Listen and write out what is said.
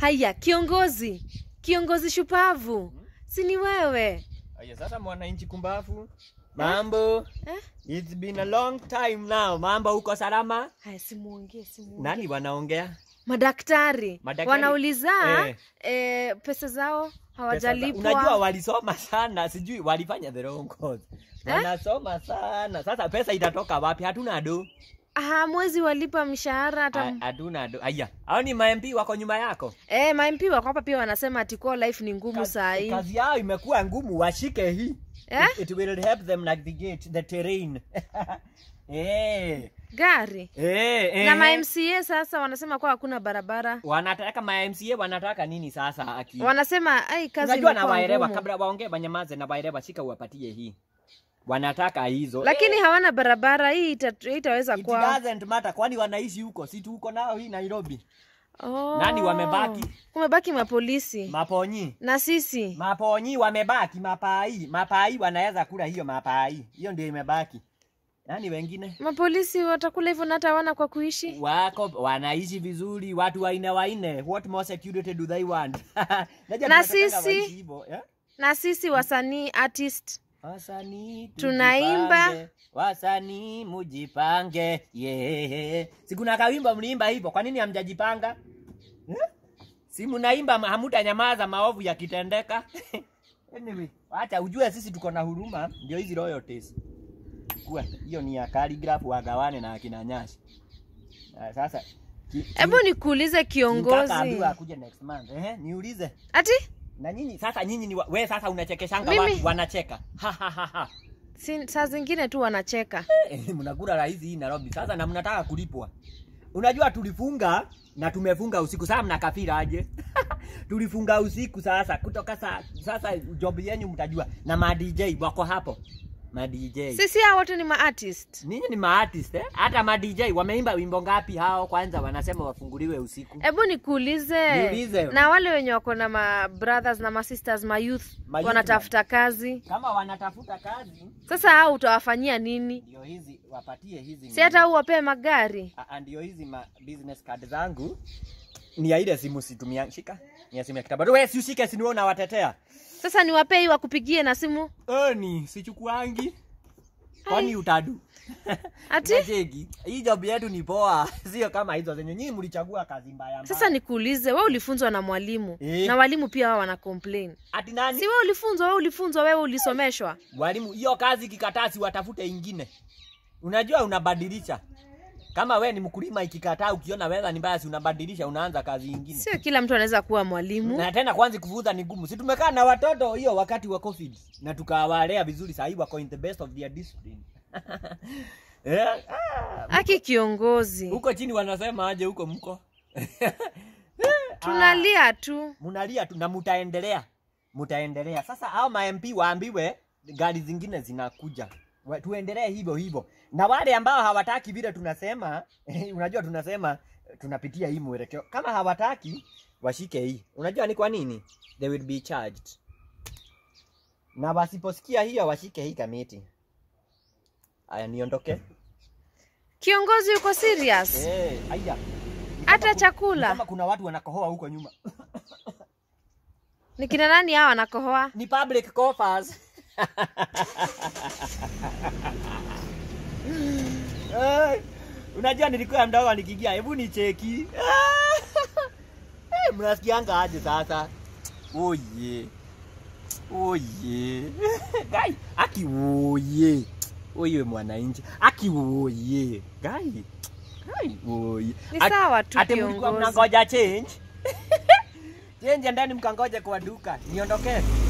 Haya, kiongozi, kiongozi shupavu si ni wewe? Haya, sasa mwananchi kumbavu, eh? mambo eh? It's been a long time now. Mambo, uko salama? Haya, simuongee, simuongee. Nani wanaongea? Madaktari, madaktari wanauliza eh, eh, pesa zao hawajalipwa. Unajua walisoma sana, sijui walifanya the wrong course, Eh? wanasoma sana. Sasa pesa itatoka wapi? Hatuna do hamwezi walipa mshahara hata aduna adu, aya au ni mamp wako nyuma yako e, eh, mamp wako hapa pia wanasema ati kwa life ni ngumu Ka, saa hii kazi yao imekuwa ngumu washike hii eh? it, it will help them navigate the terrain Hey. Eh. gari hey, eh, hey. na mamca sasa wanasema kuwa hakuna barabara wanataka mamca wanataka nini sasa aki wanasema ai kazi unajua na waerewa kabla waongee wanyamaze na waerewa shika uwapatie hii wanataka hizo, lakini eh, hawana barabara. Hii itaweza kwa... it doesn't matter, kwani wanaishi huko, si tu huko nao hii Nairobi. Oh. Nani wamebaki? Kumebaki mapolisi. Maponyi. Na sisi. Maponyi wamebaki mapai. Mapai wanaweza kula hiyo mapai. Hiyo ndio imebaki. Nani wengine? Mapolisi watakula hivyo na hata hawana kwa kuishi. Wako wanaishi vizuri watu waine waine. What more security do they want? na sisi. Yeah? Na sisi wasanii artist Wasanii tunaimba wasanii mujipange, yeah. Sikuna kawimba mliimba hivyo, kwa nini hamjajipanga eh? Si mnaimba nyamaza maovu yakitendeka anyway, acha ujue sisi tuko na huruma, ndio hizi royalties Kwa hiyo ni ya Khaligraph wagawane na akina Nyashi. Ah, sasa hebu nikuulize kiongozi, akuje next month. Ehe, niulize ati na nyinyi sasa, nyinyi ni we sasa unachekeshanga watu wanacheka ha, ha, ha, ha. Si, saa zingine tu wanacheka eh, eh, mnakula rahisi hii Nairobi sasa, na mnataka kulipwa. Unajua tulifunga na tumefunga usiku saa mna kafira aje? tulifunga usiku sasa, kutoka saa sasa job yenu mtajua, na ma DJ wako hapo ma DJ. Sisi hao wote ni artist. Ninyi ni artist eh? Hata ma DJ wameimba wimbo ngapi hao? Kwanza wanasema wafunguliwe usiku. Hebu nikuulize. Niulize. Na wale wenye wako na ma brothers na ma sisters ma youth, ma youth wanatafuta kazi. Kama wanatafuta kazi, sasa hao utawafanyia nini? Ndio hizi wapatie hizi. Si hata uwapee magari. Ah, ah, ndio hizi ma business card zangu ni ya ile simu situmia. Shika. Yes, imefika. But wewe si ushike si Sasa niwapei wakupigie na simu. Eh, ni sichukuangi. Kwani utadu? Ati? Najegi. Hii job yetu ni poa, sio kama hizo zenye nyinyi mlichagua kazi mbaya Sasa nikuulize, wewe ulifunzwa na mwalimu e? na walimu pia wao wana complain. Ati nani? Si wewe ulifunzwa, wewe ulifunzwa, wewe ulisomeshwa. Walimu hiyo kazi kikataa, watafute ingine. Unajua unabadilisha. Kama we ni mkulima, ikikataa, ukiona weather ni mbaya, unabadilisha, unaanza kazi ingine. Sio kila mtu anaweza kuwa mwalimu. Na tena kwanza kuvuza ni ngumu. Si tumekaa na watoto hiyo wakati wa COVID na tukawalea vizuri, sahii wako in the best of their discipline. yeah. ah, aki kiongozi huko chini wanasema aje huko mko eh, ah. tunalia tu, mnalia tu na mutaendelea, mutaendelea. Sasa au ma waambiwe gari zingine zinakuja tuendelee hivyo hivyo, na wale ambao hawataki vile tunasema unajua, tunasema tunapitia hii mwelekeo, kama hawataki washike hii. Unajua ni kwa nini? They will be charged, na wasiposikia hiyo washike hii kamiti. Aya, niondoke. Kiongozi yuko serious. Hey, aya hata chakula. Kama kuna watu wanakohoa huko nyuma. ni kina nani hao wanakohoa? Ni public coffers hey, unajua nilikuwa mdogo nikigia, hebu ni cheki. Eh, mnasikia anga aje sasa? Oye oye gai aki oye oye mwananchi aki oye gai gai oye ni sawa tu ati mlikuwa mnangoja change change ndani mkangoja kwa duka niondokee